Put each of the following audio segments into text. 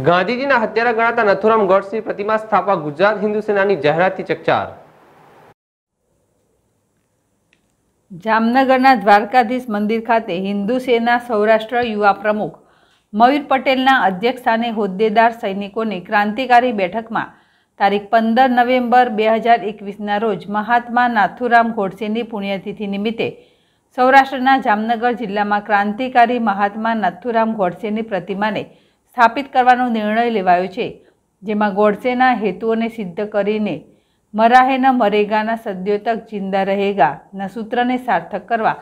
ગાંધીજીના હત્યારા ગણાતા નથુરામ ગોડસની પ્રતિમા સ્થાપવા ગુજરાત હિન્દુ સેનાની જાહેરાતથી ચકચાર જામનગરના દ્વારકાધીશ મંદિર ખાતે હિન્દુ સેના સૌરાષ્ટ્ર યુવા પ્રમુખ મયુર પટેલના અધ્યક્ષસ્થાને હોદ્દેદાર સૈનિકોની ક્રાંતિકારી બેઠકમાં તારીખ પંદર નવેમ્બર બે હજાર એકવીસના રોજ મહાત્મા નાથુરામ ગોડસેની પુણ્યતિથિ નિમિત્તે સૌરાષ્ટ્રના જામનગર જિલ્લામાં ક્રાંતિકારી મહાત્મા નાથુરામ ગોડસેની પ્રતિમાને સ્થાપિત કરવાનો નિર્ણય લેવાયો છે જેમાં ગોડસેના હેતુઓને સિદ્ધ કરીને મરાહેના મરેગાના સદ્યોતક તક જિંદા રહેગાના સૂત્રને સાર્થક કરવા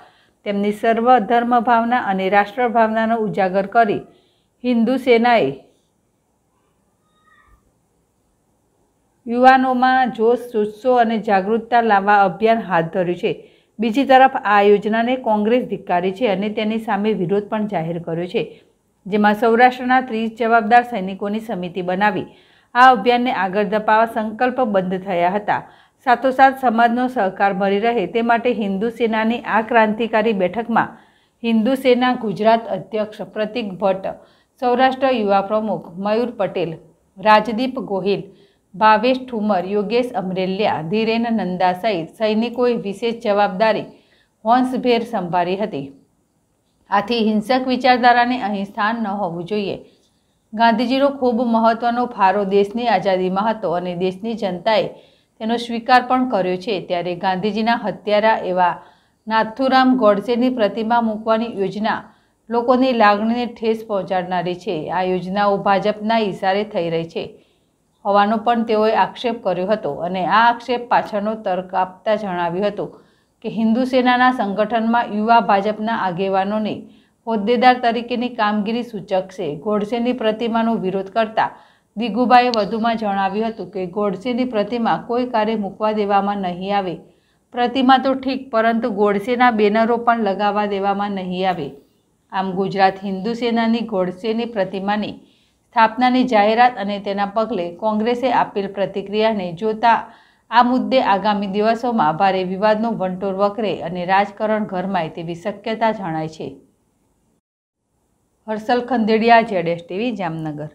તેમની સર્વધર્મ ભાવના અને રાષ્ટ્ર ભાવનાનો ઉજાગર કરી હિન્દુ સેનાએ યુવાનોમાં જોશ જુસ્સો અને જાગૃતતા લાવવા અભિયાન હાથ ધર્યું છે બીજી તરફ આ યોજનાને કોંગ્રેસ ધિક્કારી છે અને તેની સામે વિરોધ પણ જાહેર કર્યો છે જેમાં સૌરાષ્ટ્રના ત્રીસ જવાબદાર સૈનિકોની સમિતિ બનાવી આ અભિયાનને આગળ ધપાવવા સંકલ્પબદ્ધ થયા હતા સાથોસાથ સમાજનો સહકાર મળી રહે તે માટે હિન્દુ સેનાની આ ક્રાંતિકારી બેઠકમાં હિન્દુ સેના ગુજરાત અધ્યક્ષ પ્રતિક ભટ્ટ સૌરાષ્ટ્ર યુવા પ્રમુખ મયુર પટેલ રાજદીપ ગોહિલ ભાવેશ ઠુમર યોગેશ અમરેલિયા ધીરેન નંદા સહિત સૈનિકોએ વિશેષ જવાબદારી હોંશભેર સંભાળી હતી આથી હિંસક વિચારધારાને અહીં સ્થાન ન હોવું જોઈએ ગાંધીજીનો ખૂબ મહત્ત્વનો ફારો દેશની આઝાદીમાં હતો અને દેશની જનતાએ તેનો સ્વીકાર પણ કર્યો છે ત્યારે ગાંધીજીના હત્યારા એવા નાથુરામ ગોડસેની પ્રતિમા મૂકવાની યોજના લોકોની લાગણીને ઠેસ પહોંચાડનારી છે આ યોજનાઓ ભાજપના ઇશારે થઈ રહી છે હોવાનો પણ તેઓએ આક્ષેપ કર્યો હતો અને આ આક્ષેપ પાછળનો તર્ક આપતા જણાવ્યું હતું કે હિન્દુ સેનાના સંગઠનમાં યુવા ભાજપના આગેવાનોને હોદ્દેદાર તરીકેની કામગીરી સૂચકશે ગોડસેની પ્રતિમાનો વિરોધ કરતા દિગુબાએ વધુમાં જણાવ્યું હતું કે ગોડસેની પ્રતિમા કોઈ કાર્ય મૂકવા દેવામાં નહીં આવે પ્રતિમા તો ઠીક પરંતુ ગોડસેના બેનરો પણ લગાવવા દેવામાં નહીં આવે આમ ગુજરાત હિન્દુ સેનાની ગોડસેની પ્રતિમાની સ્થાપનાની જાહેરાત અને તેના પગલે કોંગ્રેસે આપેલ પ્રતિક્રિયાને જોતા આ મુદ્દે આગામી દિવસોમાં ભારે વિવાદનો વંટોર વકરે અને રાજકારણ ઘરમાય તેવી શક્યતા જણાય છે હર્ષલ ખંદેડિયા જેડેશ ટીવી જામનગર